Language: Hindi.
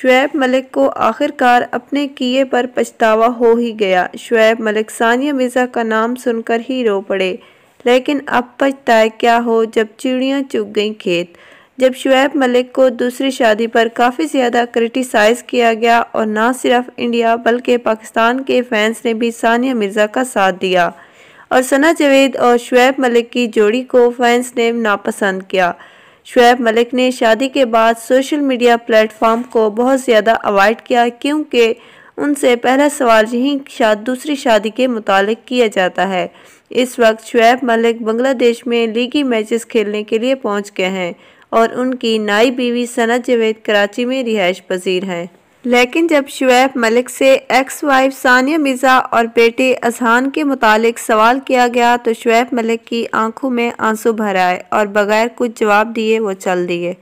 शुएब मलिक को आखिरकार अपने किए पर पछतावा हो ही गया शुएब मलिक सानिया मिर्ज़ा का नाम सुनकर ही रो पड़े लेकिन अब पछताए क्या हो जब चिड़ियाँ चुग गईं खेत जब शुएब मलिक को दूसरी शादी पर काफ़ी ज़्यादा क्रिटिसाइज़ किया गया और ना सिर्फ इंडिया बल्कि पाकिस्तान के फैंस ने भी सानिया मिर्ज़ा का साथ दिया और सना जवेद और शुएब मलिक की जोड़ी को फैंस ने नापसंद किया शुएब मलिक ने शादी के बाद सोशल मीडिया प्लेटफॉर्म को बहुत ज़्यादा अवॉइड किया क्योंकि उनसे पहला सवाल यही शाद दूसरी शादी के मुतालिक किया जाता है इस वक्त शुएब मलिक बांग्लादेश में लीगी मैचेस खेलने के लिए पहुंच गए हैं और उनकी नाई बीवी सना जवेद कराची में रिहाइश पजीर हैं लेकिन जब शुएब मलिक से एक्स वाइफ सानिया मिर्ज़ा और बेटे अजहान के मुतालिक सवाल किया गया तो शुएब मलिक की आंखों में आंसू भर आए और बगैर कुछ जवाब दिए वो चल दिए